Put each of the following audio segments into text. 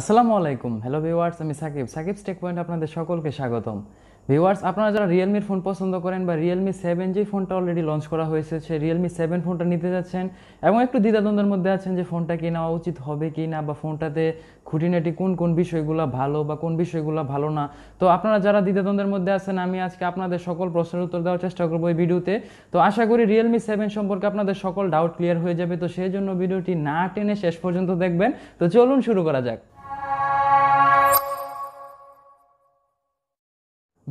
আসসালামু আলাইকুম hello viewers আমি সাকিব সাকিব স্টেক পয়েন্ট আপনাদের সকলকে স্বাগতম ভিউয়ার্স আপনারা যারা রিয়েলমির ফোন পছন্দ করেন বা রিয়েলমি সেভেন যে ফোনটা অলরেডি লঞ্চ করা হয়েছে সে রিয়েলমি সেভেন ফোনটা নিতে যাচ্ছেন এবং একটু দ্বিধাদ্বন্দ্বের মধ্যে আছেন যে ফোনটা কি নেওয়া উচিত হবে কি না বা ফোনটাতে খুঁটিনাটি কোন কোন বিষয়গুলো ভালো বা কোন বিষয়গুলো ভালো না তো আপনারা যারা দ্বিধাদ্বন্দ্বের মধ্যে আছেন আমি আজকে আপনাদের সকল প্রশ্নের উত্তর দেওয়ার চেষ্টা করবো এই ভিডিওতে তো আশা করি রিয়েলমি সেভেন সম্পর্কে আপনাদের সকল ডাউট ক্লিয়ার হয়ে যাবে তো সেই জন্য ভিডিওটি না টেনে শেষ পর্যন্ত দেখবেন তো চলুন শুরু করা যাক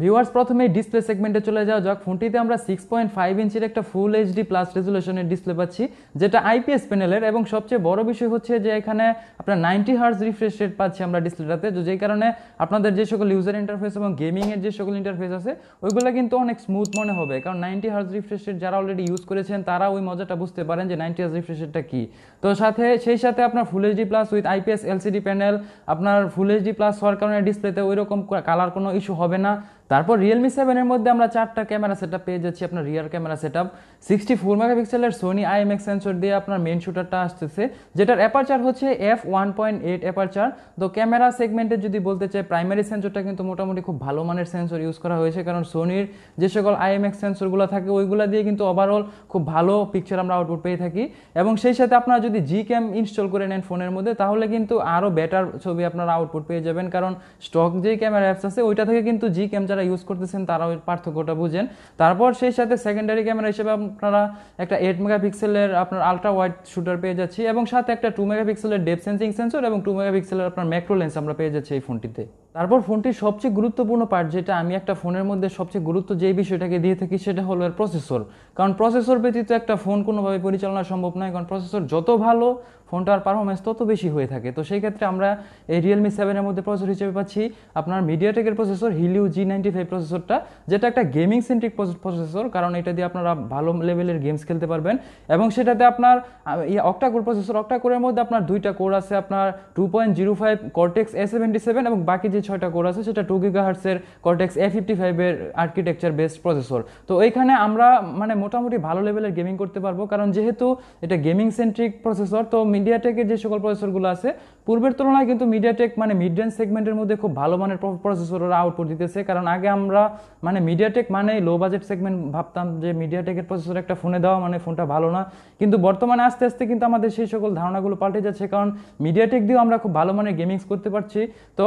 ভিউয়ার্স প্রথমে ডিসপ্লে সেগমেন্টে চলে যাওয়া যাক ফোনটিতে আমরা সিক্স পয়েন্ট ফাইভ ইঞ্চির একটা ফুল এইচডি প্লাস রেজুলেশনের ডিসপ্লে পাচ্ছি যেটা আইপিএস প্যানেলের এবং সবচেয়ে বড় বিষয় হচ্ছে যে এখানে আপনার নাইনটি হার্স রিফ্রেশ রেট পাচ্ছি আমরা ডিসপ্লেটাতে তো যেই কারণে আপনাদের যে সকল ইউজার ইন্টারফেস এবং গেমিংয়ের যে সকল ইন্টারফেস আছে ওইগুলো কিন্তু অনেক স্মুথ মনে হবে কারণ নাইনটি হার্স রিফ্রেশ রেট যারা অলরেডি ইউজ করেছেন তারা ওই মজাটা বুঝতে পারেন যে নাইনটি হার্স রিফ্রেশ রেটটা কী তো সাথে সেই সাথে আপনার full HD plus with IPS LCD panel আপনার ফুল এইচডি প্লাস হওয়ার কারণে ডিসপ্লেতে ওই রকম কালার কোনো ইস্যু হবে না তারপর রিয়েলমি সেভেনের মধ্যে আমরা চারটা ক্যামেরা সেট পেয়ে যাচ্ছি আপনার rear camera set up sixty four মেগাপিক্সেলের সোনি আইএমএক্স সেন্সর দিয়ে আপনার মেন শুটারটা আসতেছে যেটার অ্যাপারচার হচ্ছে F one point eight aperture তো ক্যামেরা সেগমেন্টে যদি বলতে চাই প্রাইমারি সেন্সরটা কিন্তু মোটামুটি খুব ভালো মানের সেন্সর ইউজ করা হয়েছে কারণ সোনির যে সকল আইএমএক্স সেন্সরগুলো থাকে ওইগুলো দিয়ে কিন্তু ওভারঅল খুব ভালো পিকচার আমরা আউটপুট পেয়ে থাকি এবং সেই সাথে আপনারা যদি জি ক্যাম ইনস্টল করে নেন ফোনের মধ্যে তাহলে কিন্তু আরও বেটার ছবি আপনারা আউটপুট পেয়ে যাবেন কারণ স্টক যে ক্যামেরা অ্যাপস আছে ওইটা থেকে কিন্তু জি ক্যাম যারা ইউজ করতেছেন তারা ওই পার্থক্যটা বুঝেন তারপর সেই সাথে সেকেন্ডারি ক্যামেরা হিসেবে আপনারা একটা এইট মেগাপিক্সেলের আপনার আলট্রা ওয়াইড শুটার পেয়ে যাচ্ছি এবং সাথে একটা টু মেগাপিক্সেলের ডেপ সেন্সিং সেন্সর এবং টু মেগাপিক্সেলের আপনার ম্যাক্রো লেন্স আমরা পেয়ে যাচ্ছি এই ফোনটিতে তারপর ফোনটির সবচেয়ে গুরুত্বপূর্ণ পার্ট যেটা আমি একটা ফোনের মধ্যে সবচেয়ে গুরুত্ব যে বিষয়টাকে দিয়ে থাকি সেটা হলো এর প্রসেসর কারণ প্রসেসর ব্যতীত একটা ফোন কোনোভাবে পরিচালনা সম্ভব নয় কারণ প্রসেসর যত ভালো ফোনটার পারফরমেন্স তত বেশি হয়ে থাকে তো সেই ক্ষেত্রে আমরা এই রিয়েলমি সেভেনের মধ্যে প্রসেসর হিসেবে পাচ্ছি আপনার মিডিয়াটেকের processor Helio G ninety five প্রসেসরটা যেটা একটা গেমিং সেন্ট্রিক প্রসেসর কারণ এটা দিয়ে আপনারা ভালো লেভেলের গেমস খেলতে পারবেন এবং সেটাতে আপনার অক্টা অক্টাকোর প্রসেসর অক্টা কোরের মধ্যে আপনার দুইটা কোর আছে আপনার two point zero five Cortex A seventy seven এবং বাকি যে ছয়টা কোর আছে সেটা টু গিগা হার্সের কর্টেক্স এ ফিফটি ফাইভের আর্কিটেকচার বেসড প্রসেসর তো এইখানে আমরা মানে মোটামুটি ভালো লেভেলের গেমিং করতে পারবো কারণ যেহেতু এটা গেমিং সেন্ট্রিক প্রসেসর তো মিডিয়াটেকের যে সকল প্রসেসরগুলো আছে পূর্বের তুলনায় কিন্তু মিডিয়াটেক মানে মিড রেঞ্জ সেগমেন্টের মধ্যে খুব ভালো মানের প্রসেসরের আউটপুট দিতেছে কারণ আগে আমরা মানে মিডিয়াটেক মানে লো বাজেট সেগমেন্ট ভাবতাম যে মিডিয়াটেকের প্রসেসর একটা ফোনে দেওয়া মানে ফোনটা ভালো না কিন্তু বর্তমানে আস্তে আস্তে কিন্তু আমাদের সেই সকল ধারণাগুলো পাল্টে যাচ্ছে কারণ মিডিয়াটেক দিয়েও আমরা খুব ভালো মানের গেমিংস করতে পারছি তো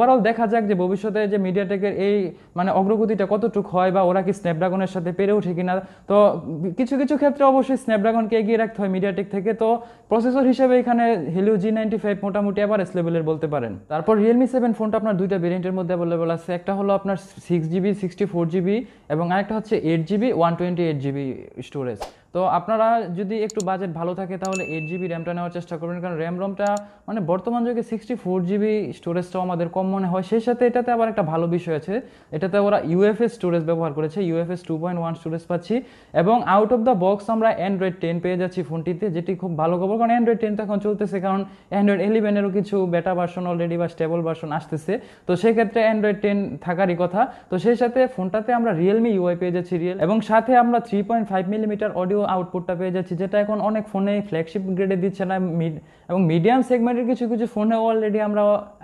ওভারঅল দেখা যাক যে ভবিষ্যতে যে মিডিয়াটেকের এই মানে অগ্রগতিটা কতটুক হয় বা ওরা কি স্ন্যাপড্রাগনের সাথে পেরে ওঠে কিনা তো কিছু কিছু ক্ষেত্রে অবশ্যই স্ন্যাপড্রাগনকে এগিয়ে রাখতে হয় মিডিয়াটেক থেকে তো প্রসেসর হিসেবে এখানে হেলিও জি নাইনটি ফাইভ মোটামুটি অ্যাভারেজ লেভেলের বলতে পারেন তারপর রিয়েলমি সেভেন ফোনটা আপনার দুইটা ভেরিয়েন্টের মধ্যে অ্যাভেলেবল আছে একটা হলো আপনার six GB sixty four GB এবং আরেকটা হচ্ছে eight GB one twenty eight GB storage তো আপনারা যদি একটু বাজেট ভালো থাকে তাহলে এইট জিবি র্যামটা নেওয়ার চেষ্টা করবেন কারণ র্যাম রোমটা মানে বর্তমান যুগে সিক্সটি ফোর জিবি স্টোরেজটাও আমাদের কম মনে হয় সেই সাথে এটাতে আবার একটা ভালো বিষয় আছে এটাতে ওরা ইউএফএস স্টোরেজ ব্যবহার করেছে UFS two point one storage পাচ্ছি এবং আউট অফ দ্য বক্স আমরা অ্যান্ড্রয়েড টেন পেয়ে যাচ্ছি ফোনটিতে যেটি খুব ভালো খবর কারণ অ্যান্ড্রয়েড টেন তো এখন চলতেছে কারণ অ্যান্ড্রয়েড ইলেভেনেরও কিছু বেটা ভার্সন অলরেডি বা স্টেবল ভার্সন আসতেছে তো সেক্ষেত্রে অ্যান্ড্রয়েড টেন থাকারই কথা তো সেই সাথে ফোনটাতে আমরা রিয়েলমি ইউআই পেয়ে যাচ্ছি রিয়েল এবং সাথে আমরা three point five millimeter audio আউটপুটটা পেয়ে যাচ্ছি যেটা এখন অনেক ফোনে ফ্ল্যাগশিপ গ্রেডে দিচ্ছে না মিড এবং মিডিয়াম সেগমেন্টের কিছু কিছু ফোনে অলরেডি আমরা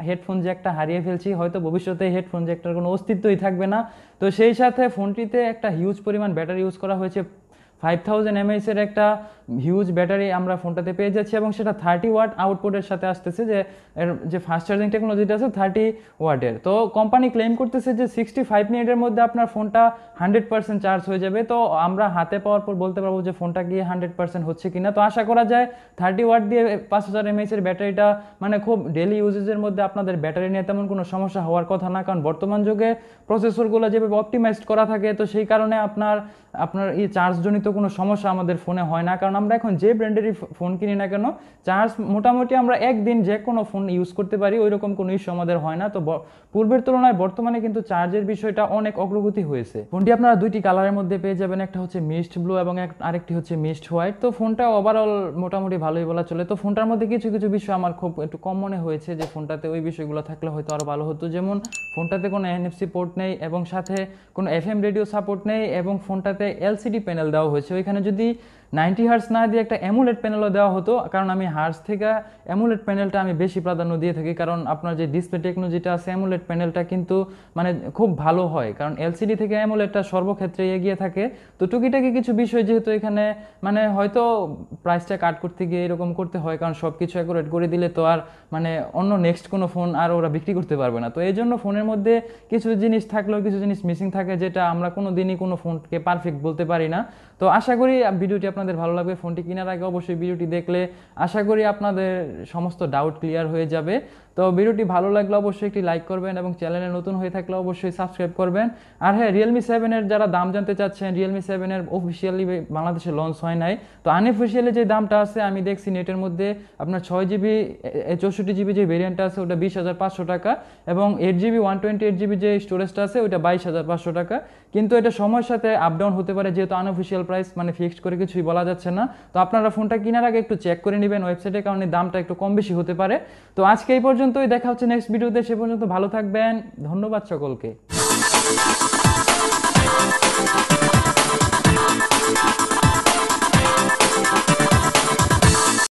হেডফোন জ্যাকটা হারিয়ে ফেলছি হয়তো ভবিষ্যতে হেডফোন জ্যাকটার কোনো অস্তিত্বই থাকবে না তো সেই সাথে ফোনটিতে একটা হিউজ পরিমাণ ব্যাটারি ইউজ করা হয়েছে ফাইভ থাউজেন্ড এমএইচের একটা হিউজ ব্যাটারি আমরা ফোনটাতে পেয়ে যাচ্ছি এবং সেটা থার্টি ওয়াট আউটপুটের সাথে আসতেছে যে এর যে ফাস্ট চার্জিং টেকনোলজিটা আছে থার্টি ওয়াটের তো কোম্পানি ক্লেম করতেছে যে সিক্সটি ফাইভ মিনিটের মধ্যে আপনার ফোনটা হান্ড্রেড পার্সেন্ট চার্জ হয়ে যাবে তো আমরা হাতে পাওয়ার পর বলতে পারবো যে ফোনটা গিয়ে হান্ড্রেড পার্সেন্ট হচ্ছে কিনা তো আশা করা যায় থার্টি ওয়াট দিয়ে পাঁচ হাজার এমএইচের ব্যাটারিটা মানে খুব ডেলি ইউজেজের মধ্যে আপনাদের ব্যাটারি নিয়ে তেমন কোনো সমস্যা হওয়ার কথা না কারণ বর্তমান যুগে প্রসেসরগুলো যেভাবে অপটিমাইজড করা থাকে তো সেই কারণে আপনার আপনার এই চার্জজনিত তো কোনো সমস্যা আমাদের ফোনে হয় না কারণ আমরা এখন যে ব্র্যান্ডেরই ফোন কিনি না কেন চার্জ মোটামুটি আমরা একদিন যে কোনো ফোন ইউজ করতে পারি ওই রকম কোনো ইস্যু আমাদের হয় না তো পূর্বের তুলনায় বর্তমানে কিন্তু চার্জের বিষয়টা অনেক অগ্রগতি হয়েছে ফোনটি আপনারা দুইটি কালারের মধ্যে পেয়ে যাবেন একটা হচ্ছে মিস্ট ব্লু এবং আরেকটি হচ্ছে মিস্ট হোয়াইট তো ফোনটা ওভারঅল মোটামুটি ভালোই বলা চলে তো ফোনটার মধ্যে কিছু কিছু বিষয় আমার খুব একটু কম মনে হয়েছে যে ফোনটাতে ওই বিষয়গুলো থাকলে হয়তো আরও ভালো হতো যেমন ফোনটাতে কোনো এনএফসি পোর্ট নেই এবং সাথে কোনো এম রেডিও সাপোর্ট নেই এবং ফোনটাতে এলসিডি প্যানেল দেওয়া হয়েছে ওইখানে যদি নাইনটি হার্স না দিয়ে একটা অ্যামুলেট প্যানেলও দেওয়া হতো কারণ আমি হার্স থেকে অ্যামুলেট প্যানেলটা আমি বেশি প্রাধান্য দিয়ে থাকি কারণ আপনার যে ডিসপ্লে টেকনোলজিটা আছে অ্যামুলেট প্যানেলটা কিন্তু মানে খুব ভালো হয় কারণ এলসিডি থেকে অ্যামুলেটটা সর্বক্ষেত্রে এগিয়ে থাকে তো টুকিটাকি কিছু বিষয় যেহেতু এখানে মানে হয়তো প্রাইসটা কাট করতে গিয়ে এরকম করতে হয় কারণ সব কিছু অ্যাকুরেট করে দিলে তো আর মানে অন্য নেক্সট কোনো ফোন আর ওরা বিক্রি করতে পারবে না তো এই জন্য ফোনের মধ্যে কিছু জিনিস থাকলেও কিছু জিনিস মিসিং থাকে যেটা আমরা কোনো দিনই কোনো ফোনকে পারফেক্ট বলতে পারি না তো আশা করি ভিডিওটি আপনাদের ভালো লাগবে ফোনটি কেনার আগে অবশ্যই ভিডিওটি দেখলে আশা করি আপনাদের সমস্ত ডাউট ক্লিয়ার হয়ে যাবে তো ভিডিওটি ভালো লাগলে অবশ্যই একটি লাইক করবেন এবং চ্যানেলে নতুন হয়ে থাকলে অবশ্যই সাবস্ক্রাইব করবেন আর হ্যাঁ রিয়েলমি সেভেনের যারা দাম জানতে চাচ্ছেন রিয়েলমি সেভেনের অফিসিয়ালি বাংলাদেশে লঞ্চ হয় নাই তো আনঅফিসিয়ালি যে দামটা আছে আমি দেখছি নেটের মধ্যে আপনার ছয় জিবি চৌষট্টি জিবি যে ভেরিয়েন্টটা আছে ওটা বিশ হাজার পাঁচশো টাকা এবং eight GB one twenty eight GB যে স্টোরেজটা আছে ওইটা বাইশ হাজার পাঁচশো টাকা কিন্তু এটা সময়ের সাথে আপডাউন হতে পারে যেহেতু আনঅফিসিয়াল প্রাইস মানে ফিক্সড করে কিছুই বলা যাচ্ছে না তো আপনারা ফোনটা কেনার আগে একটু চেক করে নেবেন ওয়েবসাইটের কারণে দামটা একটু কম বেশি হতে পারে তো আজকে এই পর্যন্তই দেখা হচ্ছে নেক্সট ভিডিওতে সে পর্যন্ত ভালো থাকবেন ধন্যবাদ সকলকে